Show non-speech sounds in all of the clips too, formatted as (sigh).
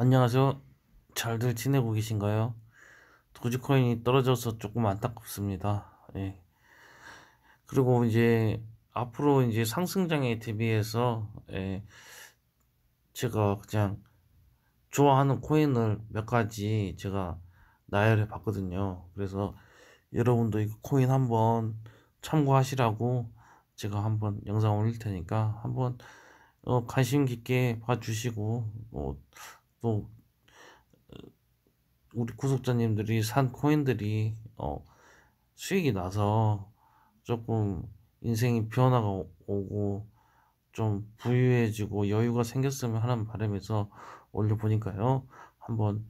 안녕하세요. 잘들 지내고 계신가요? 도지코인이 떨어져서 조금 안타깝습니다. 예. 그리고 이제 앞으로 이제 상승장에 대비해서 예. 제가 그냥 좋아하는 코인을 몇 가지 제가 나열해 봤거든요. 그래서 여러분도 이 코인 한번 참고하시라고 제가 한번 영상 올릴 테니까 한번 어, 관심 깊게 봐주시고 뭐또 어, 우리 구독자님들이 산 코인들이 어, 수익이 나서 조금 인생이 변화가 오고 좀 부유해지고 여유가 생겼으면 하는 바람에서 올려보니까요 한번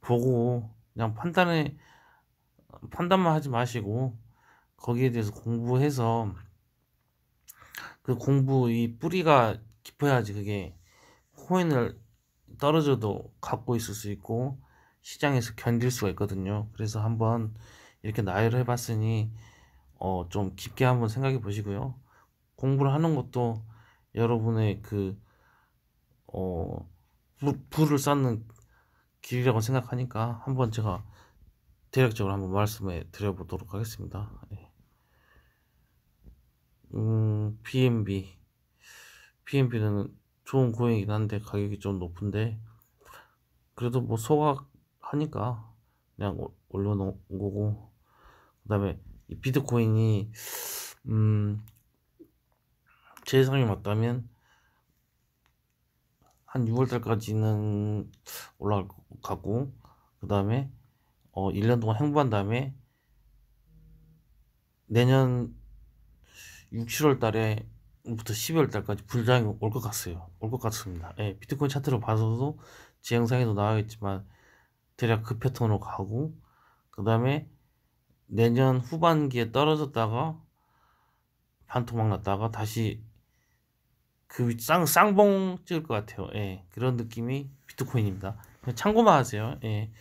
보고 그냥 판단에 판단만 하지 마시고 거기에 대해서 공부해서 그 공부 이 뿌리가 깊어야지 그게 코인을 떨어져도 갖고 있을 수 있고 시장에서 견딜 수가 있거든요. 그래서 한번 이렇게 나열을 해봤으니 어, 좀 깊게 한번 생각해 보시고요. 공부를 하는 것도 여러분의 그 어, 부를 쌓는 길이라고 생각하니까 한번 제가 대략적으로 한번 말씀해 드려보도록 하겠습니다. 네. 음, BNB. BNB는 좋은 고행이긴 한데 가격이 좀 높은데 그래도 뭐 소각하니까 그냥 올려놓은 거고 그 다음에 이 비트코인이 음제 예상이 맞다면 한 6월달까지는 올라갈 것 같고 그 다음에 어 1년 동안 행보한 다음에 내년 6, 7월달에 부터 12월 달까지 불장이 올 것 같아요. 올 것 같습니다. 예, 비트코인 차트를 봐서도 지 영상에도 나와있지만 대략 급 그 패턴으로 가고 그 다음에 내년 후반기에 떨어졌다가 반토막 났다가 다시 그 쌍, 쌍봉 찍을 것 같아요. 예, 그런 느낌이 비트코인입니다. 참고만 하세요. 예.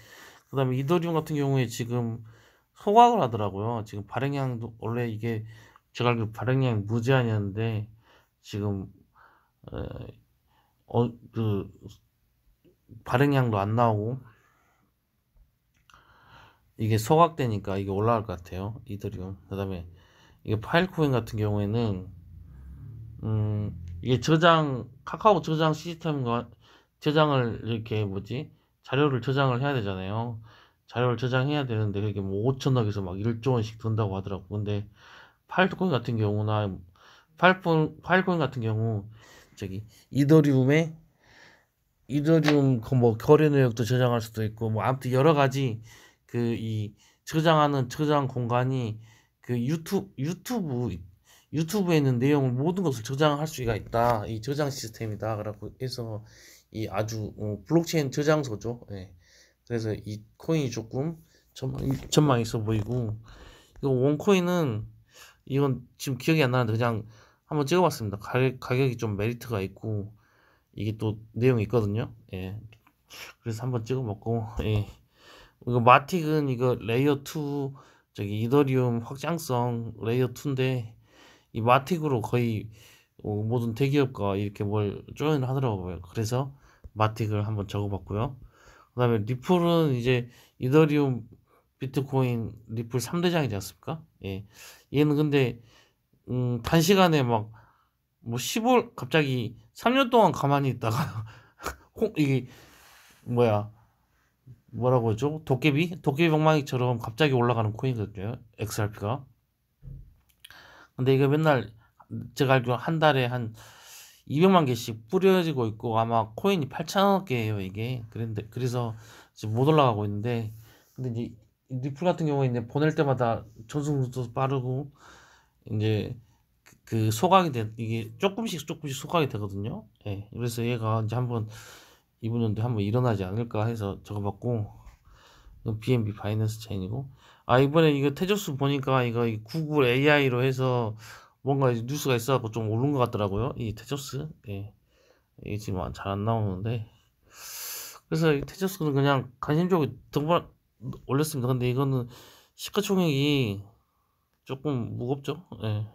그 다음에 이더리움 같은 경우에 지금 소각을 하더라고요. 지금 발행량도 원래 이게 제가 알기로 발행량이 무제한이었는데 지금 어 그 발행량도 안 나오고 이게 소각되니까 이게 올라갈 것 같아요 이더리움 그 다음에 이게 파일코인 같은 경우에는 음 이게 저장 카카오 저장 시스템과 저장을 이렇게 뭐지 자료를 저장을 해야 되잖아요 자료를 저장해야 되는데 이게뭐 5천억에서 막 1조 원씩 든다고 하더라고 근데 파일코인 같은 경우나 팔콘 팔콘 같은 경우 저기 이더리움에 이더리움 그뭐 거래 내역도 저장할 수도 있고 뭐 아무튼 여러 가지 그 이 저장하는 저장 공간이 그 유튜브 유튜브 유튜브에 있는 내용을 모든 것을 저장할 수가 있다 이 저장 시스템이다 그 라고 해서 이 아주 어, 블록체인 저장소죠 예. 그래서 이 코인이 조금 전망, 전망 있어 보이고 이거 원코인은 이건 지금 기억이 안 나는데 그냥 한번 찍어봤습니다. 가격, 가격이 좀 메리트가 있고 이게 또 내용이 있거든요. 예. 그래서 한번 찍어먹고 예. 이거 마틱은 이거 레이어 2 저기 이더리움 확장성 레이어 2인데 이 마틱으로 거의 어, 모든 대기업과 이렇게 뭘 조인을 하더라고요. 그래서 마틱을 한번 적어봤고요. 그 다음에 리플은 이제 이더리움 비트코인 리플 3대장이지 않습니까? 예. 얘는 근데 음, 단시간에 막 뭐15 갑자기 3년 동안 가만히 있다가 홍 (laughs) 이게 뭐야 뭐라고 하죠? 도깨비 도깨비 방망이처럼 갑자기 올라가는 코인이거든요. XRP가. 근데 이게 맨날 제가 알기로 한 달에 한 200만 개씩 뿌려지고 있고 아마 코인이 8천억 개예요 이게 그런데 그래서 지금 못 올라가고 있는데 근데 이제 리플 같은 경우에 이제 보낼 때마다 전송도 빠르고 이제 그, 그 소각이 돼 이게 조금씩 조금씩 소각이 되거든요. 예. 그래서 얘가 이제 한번 이분은데 한번 일어나지 않을까 해서 적어봤고 이건 BNB 바이낸스 체인이고 아 이번에 이거 테조스 보니까 이거 구글 AI로 해서 뭔가 뉴스가 있어갖고 좀 오른 것 같더라고요. 이테조스 예. 이게 지금 잘 안 나오는데 그래서 테조스는 그냥 관심적으로 등반 올렸습니다. 근데 이거는 시가총액이 조금 무겁죠? 예.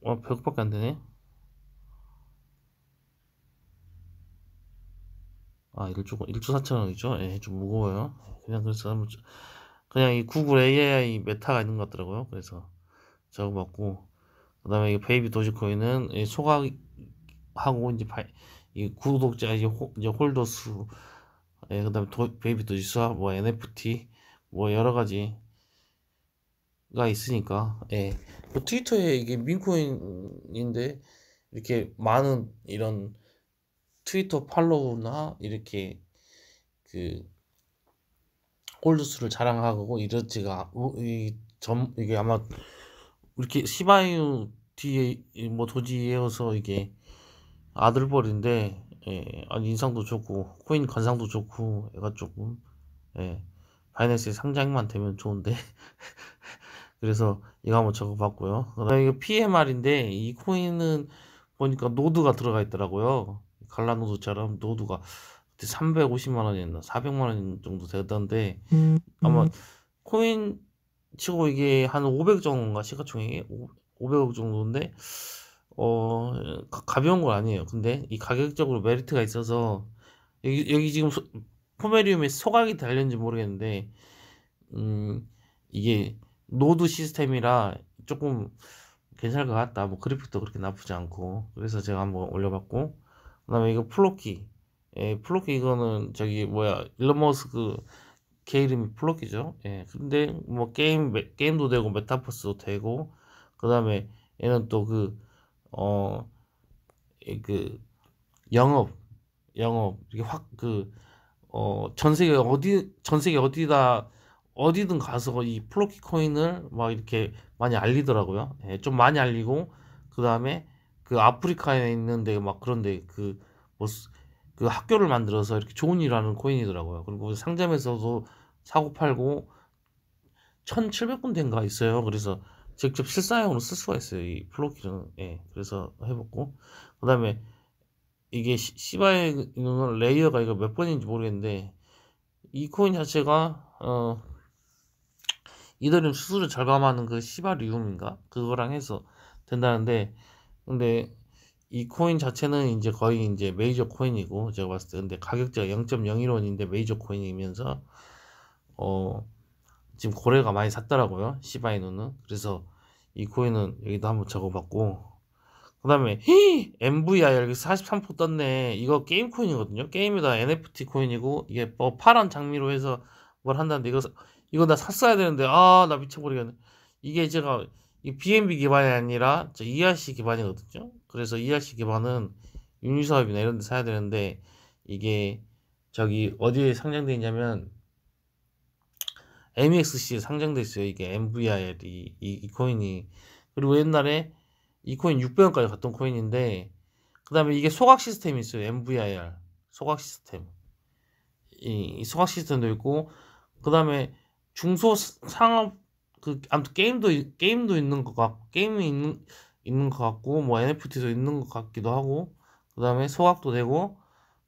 와, 어, 벽밖에 안 되네. 아, 1조, 1조 4천원이죠? 예, 좀 무거워요. 그냥 그래서 한번, 그냥 이 구글 AI 메타가 있는 것 같더라고요. 그래서 저거 받고그 다음에 이 베이비 도지코인은 이 소각하고 이제 바, 이 구독자, 이제, 이제 홀더 수, 예, 그 다음에 베이비 도지수와 뭐 NFT, 뭐 여러 가지가 있으니까 예. 뭐 트위터에 이게 민코인인데 이렇게 많은 이런 트위터 팔로우나 이렇게 그 홀드수를 자랑하고 이렇지가 이 점 이게 아마 이렇게 시바이누 뒤에 뭐 도지에 어서 이게 아들벌인데 예, 아니 인상도 좋고 코인 관상도 좋고 애가 조금 예. 바이낸스 상장만 되면 좋은데 (laughs) 그래서 이거 한번 적어봤고요 이거 PMR인데 이 코인은 보니까 노드가 들어가 있더라고요 갈라노드처럼 노드가 350만원이었나 400만원 정도 되던데 음, 아마 음. 코인 치고 이게 한 500 정도인가 시가총액이 500억 정도인데 어 가, 가벼운 건 아니에요 근데 이 가격적으로 메리트가 있어서 여기 여기 지금 소, 포메리움의 소각이 달렸는지 모르겠는데 음 이게 노드 시스템이라 조금 괜찮을 것 같다 뭐 그래픽도 그렇게 나쁘지 않고 그래서 제가 한번 올려봤고 그 다음에 이거 플로키 예, 플로키 이거는 저기 뭐야 일론 머스크 걔 이름이 플로키죠 예, 근데 뭐 게임 게임도 되고 메타버스도 되고 그 다음에 얘는 또 그 어그 어, 그 영업 영업 이게 확그 어, 전 세계 어디, 전 세계 어디다, 어디든 가서 이 플로키 코인을 막 이렇게 많이 알리더라고요. 예, 좀 많이 알리고, 그 다음에 그 아프리카에 있는데 막 그런데 그, 뭐, 그 학교를 만들어서 이렇게 좋은 일하는 코인이더라고요. 그리고 상점에서도 사고 팔고, 1700군데인가 있어요. 그래서 직접 실사용으로 쓸 수가 있어요. 이 플로키는. 예, 그래서 해봤고. 그 다음에 이게 시바에 있는 레이어가 이거 몇 번인지 모르겠는데 이 코인 자체가 어 이더리움 수수료 절감하는 그 시바리움인가 그거랑 해서 된다는데 근데 이 코인 자체는 이제 거의 이제 메이저 코인이고 제가 봤을 때 근데 가격대가 0.01원인데 메이저 코인이면서 어 지금 고래가 많이 샀더라고요 시바이노는 그래서 이 코인은 여기도 한번 적어봤고 그 다음에 MVIR 43% 떴네 이거 게임 코인이거든요 게임이다 NFT 코인이고 이게 뭐 파란 장미로 해서 뭘 한다는데 이거 이거 나 샀어야 되는데 아 나 미쳐버리겠네 이게 제가 이 BNB 기반이 아니라 저 ERC 기반이거든요 그래서 ERC 기반은 윤유사업이나 이런 데 사야 되는데 이게 저기 어디에 상장돼 있냐면 m x c 에 상장돼 있어요 이게 m v r 이, 이, 이 코인이 그리고 옛날에 이 코인 600원까지 갔던 코인인데 그 다음에 이게 소각 시스템이 있어요. MVIR 소각 시스템 이, 이 소각 시스템도 있고 그 다음에 중소 상업 그 아무튼 게임도 게임도 있는 것 같고 게임이 있는 있는 것 같고 뭐 NFT도 있는 것 같기도 하고 그 다음에 소각도 되고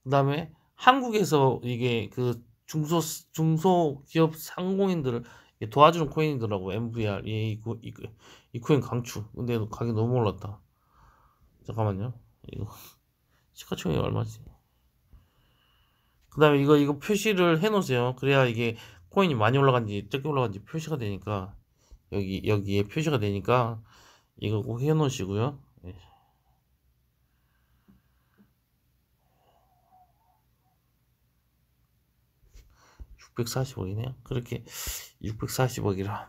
그 다음에 한국에서 이게 그 중소 중소 기업 상공인들을 도와주는 코인이더라고 MVR 이, 이, 이, 이 코인 강추 근데 가격 너무 올랐다 잠깐만요 이거 (laughs) 시가총이 얼마지 그 다음에 이거 이거 표시를 해 놓으세요 그래야 이게 코인이 많이 올라간지 적게 올라간지 표시가 되니까 여기 여기에 표시가 되니까 이거 꼭해 놓으시고요 예. 6 4 5억이네요 그렇게 6 4 5억이라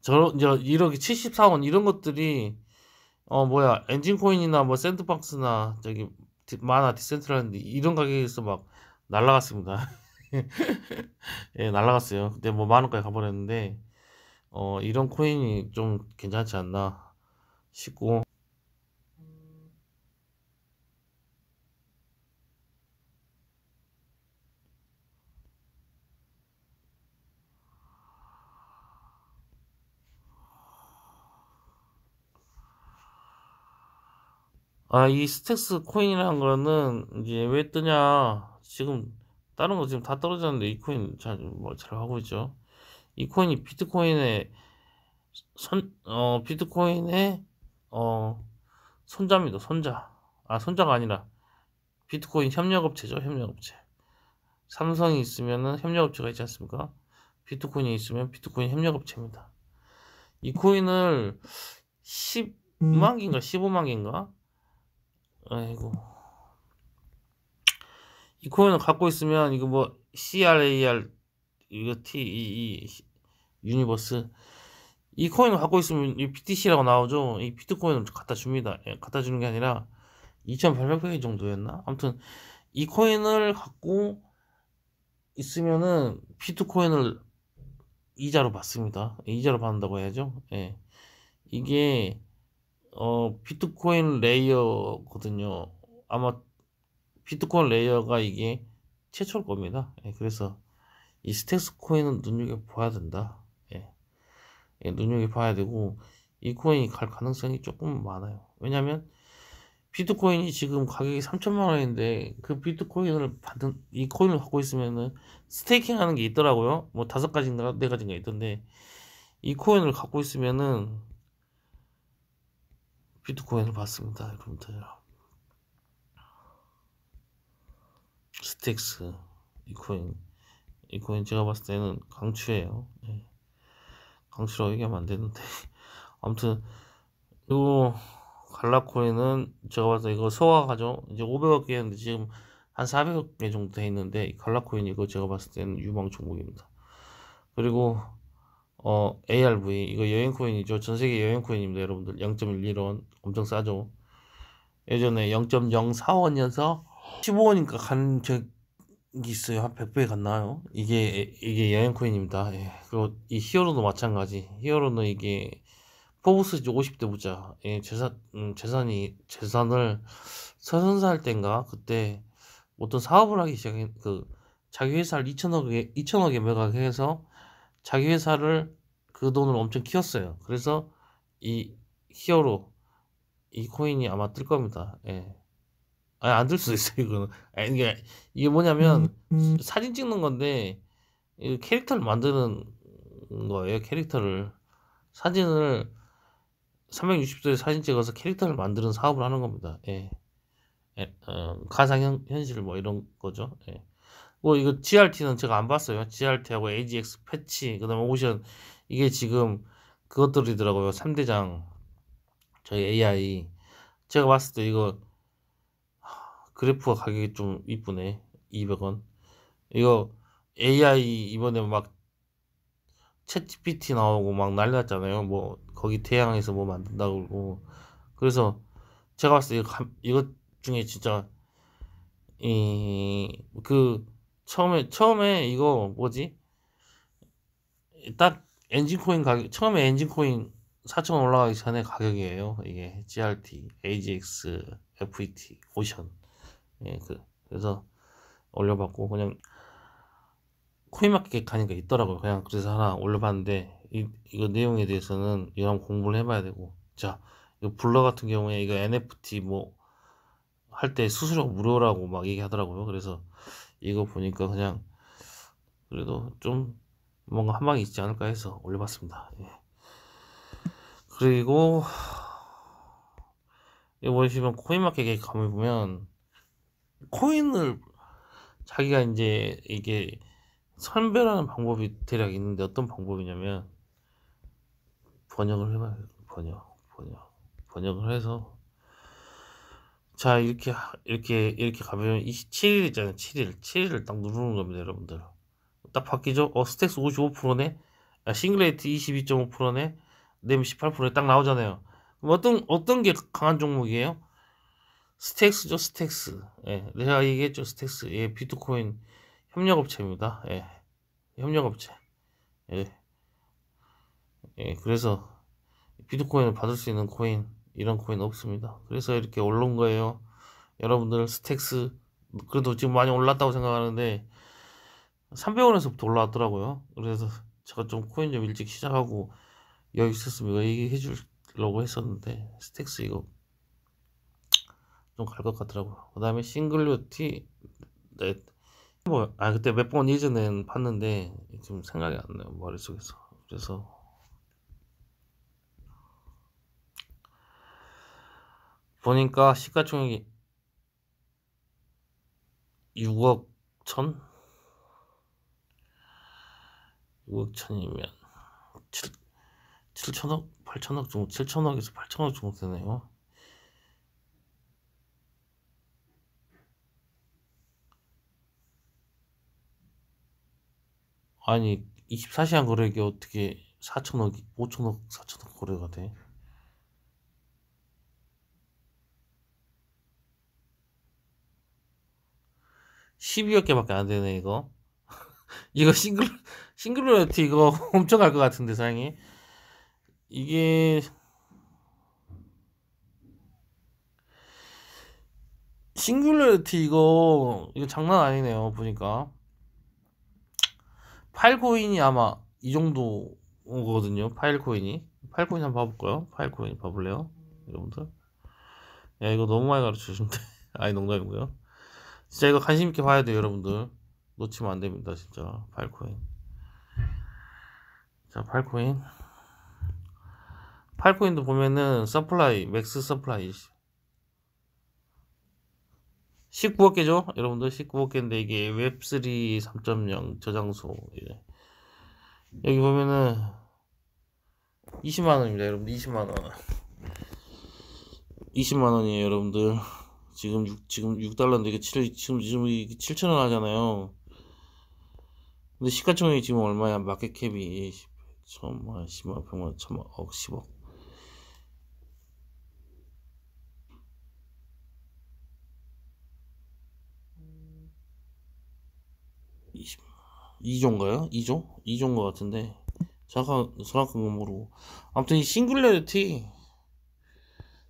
저런 이제 1억이 74원 이런 것들이 어 뭐야 엔진 코인이나 뭐 샌드박스나 저기 만화 디센트라랜드 이런 가격에서 막 날라갔습니다. (laughs) 예, 날라갔어요. 근데 뭐만 원까지 가버렸는데 어 이런 코인이 좀 괜찮지 않나 싶고 아, 이 스택스 코인이라는 거는 이제 왜 뜨냐. 지금 다른 거 지금 다 떨어졌는데 이 코인 잘, 뭐, 하고 있죠. 이 코인이 비트코인의 선, 어, 비트코인의 어, 손자입니다. 손자. 아, 손자가 아니라 비트코인 협력업체죠. 협력업체. 삼성이 있으면은 협력업체가 있지 않습니까? 비트코인이 있으면 비트코인 협력업체입니다. 이 코인을 10만 개인가 15만 개인가 아이고 이 코인을 갖고 있으면 이거 뭐 CRAR 이거 T 이, e 이 e 유니버스 이 코인을 갖고 있으면 이 BTC라고 나오죠 이 비트코인을 갖다 줍니다 예, 갖다 주는 게 아니라 2 8 0 0페이 정도였나 아무튼 이 코인을 갖고 있으면은 비트코인을 이자로 받습니다 예, 이자로 받는다고 해야죠 예 이게 어, 비트코인 레이어거든요. 아마 비트코인 레이어가 이게 최초일 겁니다. 예, 그래서 이 스택스 코인은 눈여겨봐야 된다. 예. 예, 눈여겨봐야 되고, 이 코인이 갈 가능성이 조금 많아요. 왜냐면, 하 비트코인이 지금 가격이 3천만 원인데, 그 비트코인을 받은, 이 코인을 갖고 있으면은, 스테이킹 하는 게 있더라고요. 뭐, 다섯 가지인가, 네 가지인가 있던데, 이 코인을 갖고 있으면은, 비트코인을 봤습니다 여러분들 스틱스 이 코인 이 코인 제가 봤을 때는 강추예요 네. 강추라고 얘기하면 안 되는데 (laughs) 아무튼 이 갈라코인은 제가 봤을 때 이거 소화가죠 이제 500억 개였는데 지금 한 400억 개 정도 돼 있는데 갈라코인 이거 제가 봤을 때는 유망 종목입니다 그리고 어, ARV 이거 여행 코인이죠. 전 세계 여행 코인입니다, 여러분들. 0.11원 엄청 싸죠. 예전에 0 0 4원이어서 15원이니까 간 적이 있어요. 한 100배 갔나요? 이게 이게 여행 코인입니다. 예. 그리고 이 히어로도 마찬가지. 히어로는 이게 포브스 50대 부자 예, 재산 음, 재산이 재산을 서른 살 땐가 그때 어떤 사업을 하기 시작했그 자기 회사를 2천억에 2천억에 매각해서 자기 회사를 그 돈을 엄청 키웠어요. 그래서 이 히어로 이 코인이 아마 뜰 겁니다. 예. 아니 안뜰 수도 있어요. 이거는 이게 (laughs) 그러니까 이게 뭐냐면 음, 음. 사진 찍는 건데 캐릭터를 만드는 거예요. 캐릭터를 사진을 360도에 사진 찍어서 캐릭터를 만드는 사업을 하는 겁니다. 예. 예. 어, 가상현실 뭐 이런 거죠. 예. 뭐 이거 GRT는 제가 안 봤어요. GRT하고 AGX 패치, 그 다음에 오션. 이게 지금 그것들이더라고요. 3대장. 저희 AI. 제가 봤을 때 이거 그래프가 가격이 좀 이쁘네. 200원. 이거 AI 이번에 막 챗GPT 나오고 막 난리 났잖아요. 뭐 거기 태양에서 뭐 만든다고 그러고. 그래서 제가 봤을 때 이거, 이것 중에 진짜 이그 처음에 처음에 이거 뭐지? 딱 엔진 코인 가격 처음에 엔진 코인 4천 올라가기 전에 가격이에요. 이게 GRT, AGX, FET, 오션. 예, 그 그래서 올려봤고 그냥 코인마켓 가니까 있더라고요. 그냥 그래서 하나 올려봤는데 이, 이거 내용에 대해서는 이랑 공부를 해봐야 되고 자 이거 블러 같은 경우에 이거 NFT 뭐 할 때 수수료 무료라고 막 얘기하더라고요. 그래서 이거 보니까 그냥 그래도 좀 뭔가 한방이 있지 않을까 해서 올려봤습니다. 예. 그리고 이거 보시면 코인마켓에 가면 보면 코인을 자기가 이제 이게 선별하는 방법이 대략 있는데 어떤 방법이냐면 번역을 해봐요. 번역, 번역, 번역을 해서 자 이렇게 이렇게 이렇게 가면 27일 있잖아요 7일 7일을 딱 누르는 겁니다 여러분들 딱 바뀌죠 어 스택스 55%네 아, 싱글레이트 22.5%네 냄 18%에 딱 나오잖아요 그럼 어떤 어떤 게 강한 종목이에요 스택스죠 스택스 예 내가 얘기했죠 스택스 예 비트코인 협력업체입니다 예 협력업체 예, 예 그래서 비트코인을 받을 수 있는 코인 이런 코인 없습니다. 그래서 이렇게 올라온 거예요. 여러분들 스택스 그래도 지금 많이 올랐다고 생각하는데 300원에서부터 올라왔더라고요. 그래서 제가 좀 코인 좀 일찍 시작하고 여기 있었으면 이거 얘기해 주려고 했었는데 스택스 이거 좀 갈 것 같더라고요. 그 다음에 싱글루티 네. 뭐, 아 그때 몇 번 이전엔 봤는데 지금 생각이 안 나요 머릿속에서 그래서 보니까 시가총액이 6억 천? 6억 천이면 7, 7천억? 8천억 정도? 7천억에서 8천억 정도 되네요 아니 24시간 거래기 어떻게 4천억, 5천억, 4천억 거래가 돼? 12억 개밖에 안 되네 이거. (laughs) 이거 싱글 싱글로티 이거 (laughs) 엄청 갈 것 같은데 사장님. 이게 싱글러티 로 이거 이거 장난 아니네요 보니까 8코인이 아마 이 정도거든요 8코인이 8코인 한 번 봐볼까요 8코인 봐볼래요 여러분들 야 이거 너무 많이 가르쳐주는데 (laughs) 아니 농담이고요 진짜 이거 관심 있게 봐야 돼요 여러분들 놓치면 안 됩니다 진짜 팔코인 자 팔코인 팔코인도 보면은 서플라이 맥스 서플라이 19억 개죠 여러분들 19억 개인데 이게 웹3 3.0 저장소 예. 여기 보면은 20만원입니다 여러분들 20만원 20만원이에요 여러분들 지금 6, 지금 6달러인데 이게 7, 지금 지금 7천원 하잖아요. 근데 시가총액이 지금 얼마야? 마켓캡이 10천만, 10만, 100만, 1000만, 억, 10억. 이조인가요이조이조인것 같은데. 잠깐, 소락한 건 모르고. 아무튼 이 싱글레리티.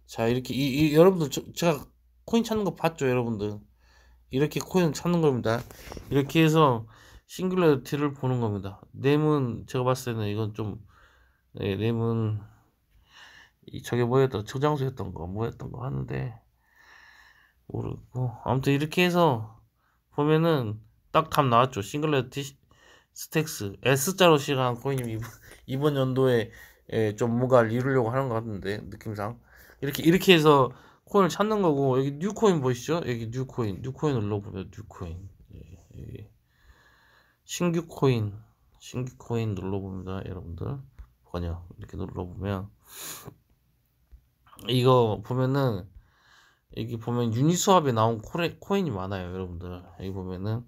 자, 이렇게, 이, 이 여러분들, 저, 제가 코인 찾는 거 봤죠 여러분들 이렇게 코인 찾는 겁니다 이렇게 해서 싱글러티를 보는 겁니다 네은 임 제가 봤을 때는 이건 좀 네, 임은 저게 뭐였던 저장소였던 거 뭐였던 거 하는데 모르고 아무튼 이렇게 해서 보면은 딱답 나왔죠 싱글러티 스택스 S자로 시작한 코인이 이번, 이번 연도에 예, 좀 뭔가를 이루려고 하는 것 같은데 느낌상 이렇게 이렇게 해서 코인을 찾는 거고 여기 뉴코인 보이시죠? 여기 뉴코인, 뉴코인 눌러보면 뉴코인 예, 여기 신규 코인, 신규 코인 눌러봅니다, 여러분들. 번역 이렇게 눌러보면 이거 보면은 여기 보면 유니스왑에 나온 코레, 코인이 많아요, 여러분들. 여기 보면은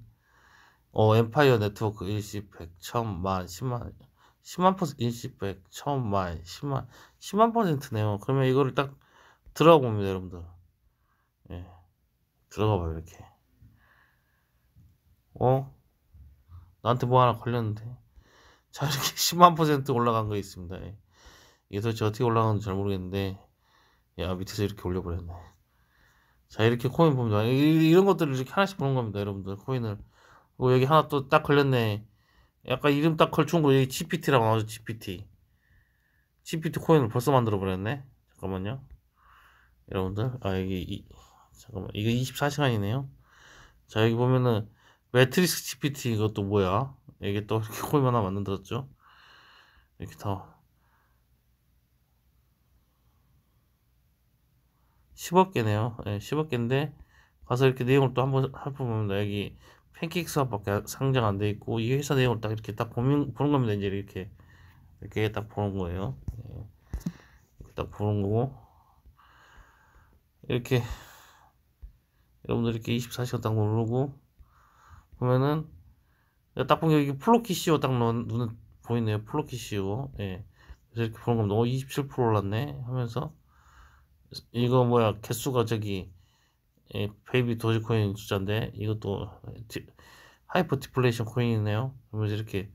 어 엠파이어 네트워크 일시 백 천만 십만 0만 퍼센트 일0 0 천만 십만 0만 퍼센트네요. 그러면 이거를 딱 들어가 봅니다 여러분들 예. 들어가 봐요 이렇게 어? 나한테 뭐 하나 걸렸는데 자 이렇게 10만 (laughs) 퍼센트 올라간 거 있습니다 예. 이게 도대체 어떻게 올라가는지 잘 모르겠는데 야 밑에서 이렇게 올려버렸네 자 이렇게 코인 봅니다 이, 런 것들을 이렇게 하나씩 보는 겁니다 여러분들 코인을 그리고 어, 여기 하나 또 딱 걸렸네 약간 이름 딱 걸친 거 여기 GPT라고 나오죠 GPT GPT 코인을 벌써 만들어 버렸네 잠깐만요 여러분들 아 여기 이, 잠깐만 이거 24시간이네요 자 여기 보면은 매트릭스 GPT 이것도 뭐야 이게 또 이렇게 콜 (laughs) 하나 만들었죠 이렇게 다 10억 개네요 네, 예, 10억 개인데 가서 이렇게 내용을 또 한번 살펴보면 여기 팬케이크 수업밖에 상장 안 돼 있고 이 회사 내용을 딱 이렇게 딱 보면, 보는 겁니다 이제 이렇게 이렇게 딱 보는 거예요 네. 이렇게 딱 보는 거고 이렇게 여러분들 이렇게 24시간 딱 누르고 보면은 딱 보면 여기 플로키시오 딱 눈에 보이네요 플로키시오 예 그래서 이렇게 보는 거면 너27% 어, 올랐네 하면서 이거 뭐야 개수가 저기 예, 베이비 도지코인 숫자인데 이것도 디, 하이퍼 디플레이션 코인이네요 그러면서 이렇게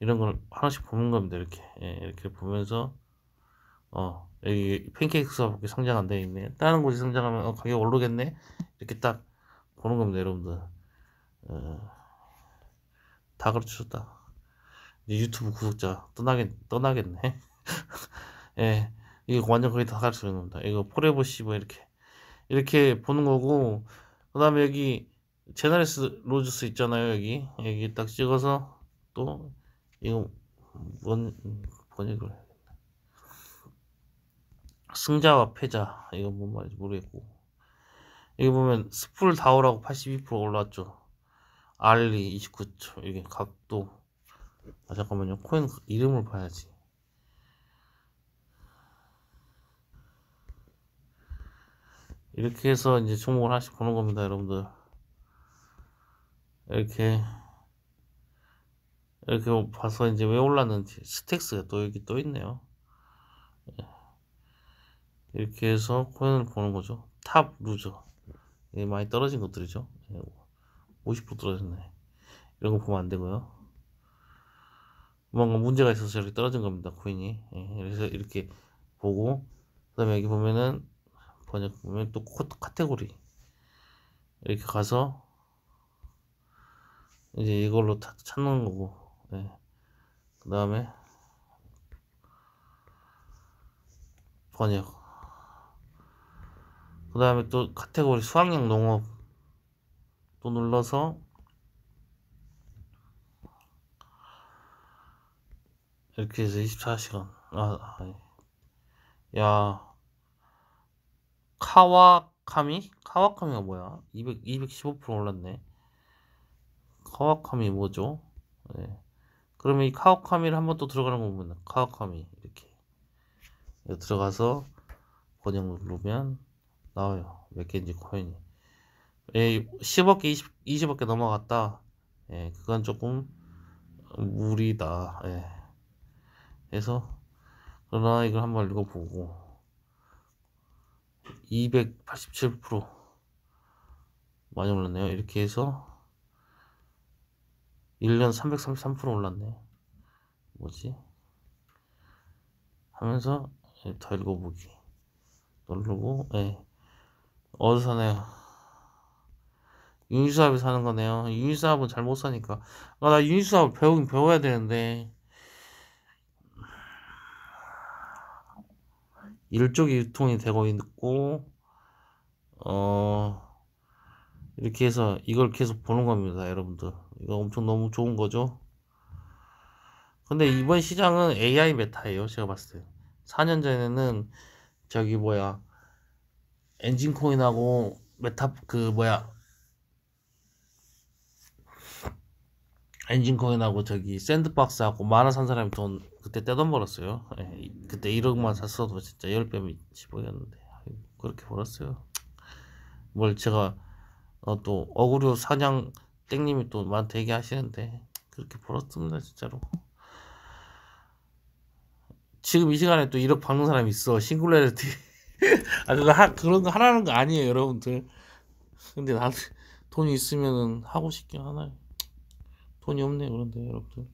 이런 걸 하나씩 보는 겁니다 이렇게 예, 이렇게 보면서 어 여기 팬케이크 수업이 성장 안 돼 있네 다른 곳이 성장하면 어, 가격 오르겠네 이렇게 딱 보는 겁니다 여러분들 어, 다 그렇죠 네 유튜브 구독자 떠나겠, 떠나겠네 (laughs) 예 이거 완전 거의 다 가르쳐 주는 겁니다 이거 포레버 시버 이렇게 이렇게 보는 거고 그 다음에 여기 제나리스 로즈스 있잖아요 여기 여기 딱 찍어서 또 이거 뭔 번역을 승자와 패자 이거 뭔 말인지 모르겠고 여기 보면 스풀 다우라고82% 올라왔죠 알리 29초 이게 각도 아 잠깐만요 코인 이름을 봐야지 이렇게 해서 이제 종목을 하나씩 보는 겁니다 여러분들 이렇게 이렇게 봐서 이제 왜 올랐는지 스택스가 또 여기 또 있네요 이렇게 해서 코인을 보는 거죠. 탑 루저. 이게 많이 떨어진 것들이죠. 50% 예, 떨어졌네. 이런 거 보면 안 되고요. 뭔가 문제가 있어서 이렇게 떨어진 겁니다. 코인이. 예, 그래서 이렇게 보고, 그 다음에 여기 보면은, 번역 보면 또 카테고리. 이렇게 가서, 이제 이걸로 다 찾는 거고, 예. 그 다음에, 번역. 그 다음에 또 카테고리 수학형 농업 또 눌러서 이렇게 해서 24시간 아, 야 카와카미? 카와카미가 뭐야? 200, 215% 올랐네 카와카미 뭐죠? 네. 그러면 이 카와카미를 한번 또 들어가는 거 보면 카와카미 이렇게 들어가서 번역 누르면 나와요. 몇 개인지 코인이. 예, 10억 개, 20, 20억 개 넘어갔다. 예, 그건 조금 무리다. 예. 그래서 그러나 이걸 한번 읽어보고 287% 많이 올랐네요. 이렇게 해서 1년 333%올랐네 뭐지? 하면서 더 읽어보기 누르고 예. 어디 사나요? 윤수합이 사는 거네요. 윤수합은 잘못 사니까. 아, 나 윤수합 배우긴 배워야 되는데. 일쪽이 유통이 되고 있고, 어, 이렇게 해서 이걸 계속 보는 겁니다, 여러분들. 이거 엄청 너무 좋은 거죠? 근데 이번 시장은 AI 메타예요, 제가 봤을 때. 4년 전에는 저기 뭐야, 엔진코인하고 메타 그 뭐야 엔진코인하고 저기 샌드박스하고 만화 산 사람이 돈 그때 떼돈 벌었어요 예, 그때 1억만 샀어도 진짜 10배면 1 0이었는데 그렇게 벌었어요 뭘 제가 어, 또 어구류 사냥 땡님이 또 많이 얘기하시는데 그렇게 벌었습니다 진짜로 지금 이 시간에 또 1억 받는 사람이 있어 싱글레리티 아 그거 하, 그런 거 하라는 거 아니에요 여러분들 근데 나 돈이 있으면은 하고 싶긴 하나요 돈이 없네요 그런데 여러분들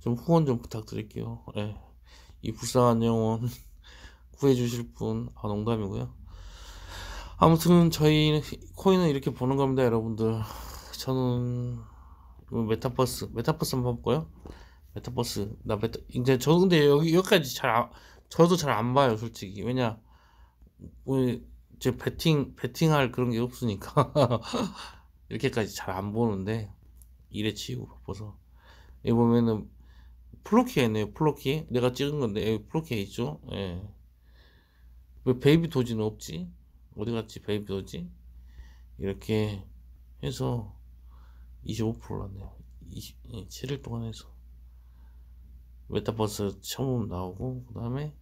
좀 후원 좀 부탁드릴게요 네. 이 불쌍한 영혼 (laughs) 구해주실 분 아 농담이고요 아무튼 저희 코인은 이렇게 보는 겁니다 여러분들 저는 메타버스 메타버스 한번 볼까요? 메타버스 나 메타 이제 저 근데 여기 여기까지 잘 아, 저도 잘 안 봐요, 솔직히. 왜냐, 제 배팅, 배팅할 그런 게 없으니까. (laughs) 이렇게까지 잘 안 보는데, 이래 치우고 바빠서. 여기 보면은, 플로키에 있네요, 플로키. 내가 찍은 건데, 여기 플로키에 있죠? 예. 왜 베이비 도지는 없지? 어디 갔지, 베이비 도지? 이렇게 해서 25% 올랐네요. 2 7일 예, 동안 해서. 메타버스 처음 나오고 그 다음에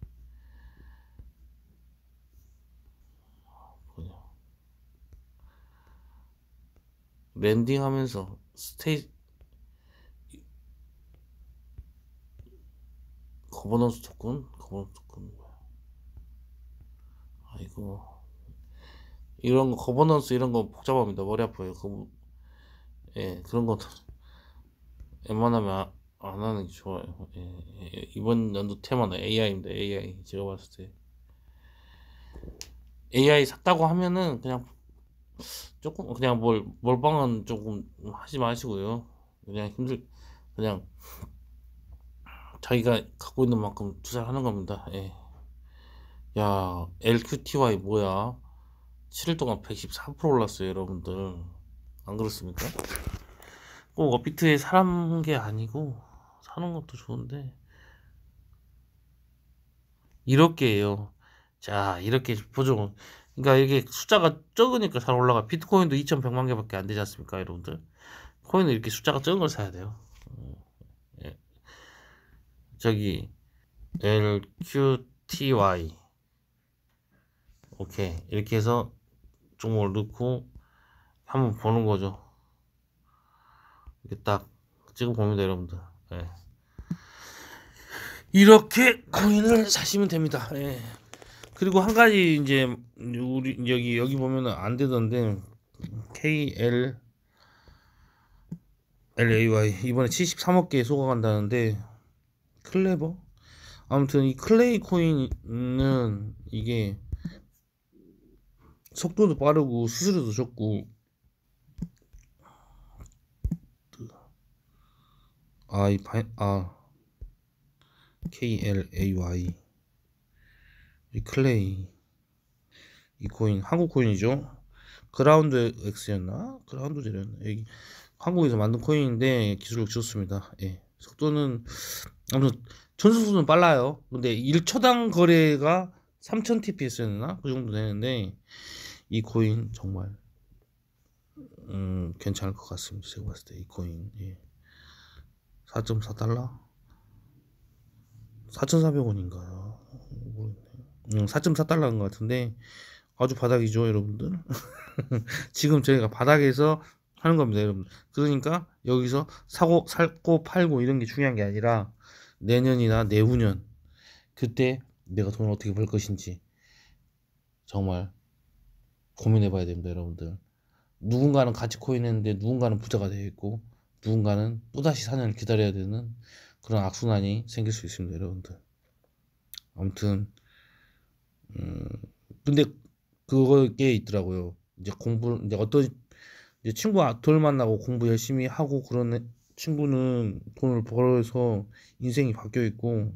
랜딩하면서 스테이지 거버넌스 토큰 거버넌스 토큰 뭐야 아이고 이런 거 거버넌스 이런 거 복잡합니다 머리 아파요 그, 예 그런 거 (laughs) 웬만하면 아, 안 하는 게 좋아요. 예, 예. 이번 연도 테마는 AI입니다. AI 제가 봤을 때 AI 샀다고 하면은 그냥 조금 그냥 뭘 몰빵은 조금 하지 마시고요. 그냥 힘들 그냥 자기가 갖고 있는 만큼 투자하는 겁니다. 예. 야 LQTY 뭐야? 7일 동안 114% 올랐어요, 여러분들. 안 그렇습니까? 꼭 업비트에 사람 게 아니고 하는 것도 좋은데 이렇게 해요. 자 이렇게 보죠. 그러니까 이게 숫자가 적으니까 잘 올라가. 비트코인도 2,100만 개밖에 안 되지 않습니까, 여러분들? 코인은 이렇게 숫자가 적은 걸 사야 돼요. 음, 예. 저기 LQTY 오케이 이렇게 해서 종목을 넣고 한번 보는 거죠. 이렇게 딱 지금 봅니다, 여러분들. 예. 이렇게 코인을 사시면 됩니다. 예. 그리고 한 가지 이제 우리 여기 여기 보면안 되던데 KL LAY 이번에 73억 개에 소각한다는데 클레버 아무튼 이 클레이 코인은 이게 속도도 빠르고 수수료도 적고 아이아 KLAY 이 클레이 이 코인 한국 코인이죠 그라운드 X였나? 그라운드 제였나 여기 한국에서 만든 코인인데 기술을 지었습니다 예. 속도는 아무튼 전수수는 빨라요 근데 1초당 거래가 3000 TPS였나? 그 정도 되는데 이 코인 정말 음, 괜찮을 것 같습니다 제가 봤을 때 이 코인 예. 4.4달러? 4,400원인가요? 4.4달러인 음, 것 같은데 아주 바닥이죠, 여러분들. (laughs) 지금 저희가 바닥에서 하는 겁니다, 여러분. 그러니까 여기서 사고, 살고, 팔고 이런 게 중요한 게 아니라 내년이나 내후년 그때 내가 돈을 어떻게 벌 것인지 정말 고민해 봐야 됩니다, 여러분들. 누군가는 같이 코인 했는데 누군가는 부자가 되어 있고 누군가는 또다시 4년을 기다려야 되는 그런 악순환이 생길 수 있습니다, 여러분들. 아무튼, 음, 근데 그게 있더라고요. 이제 공부, 이제 어떤, 이제 친구 아, 돌 만나고 공부 열심히 하고 그런 친구는 돈을 벌어서 인생이 바뀌어 있고,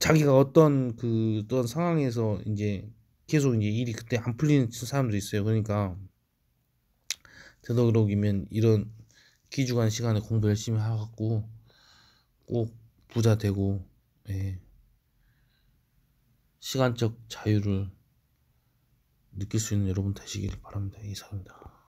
자기가 어떤 그 어떤 상황에서 이제 계속 이제 일이 그때 안 풀리는 사람도 들 있어요. 그러니까 되도록이면 이런 기주간 시간에 공부 열심히 하갖고 꼭 부자 되고 예. 시간적 자유를 느낄 수 있는 여러분 되시길 바랍니다. 이상입니다.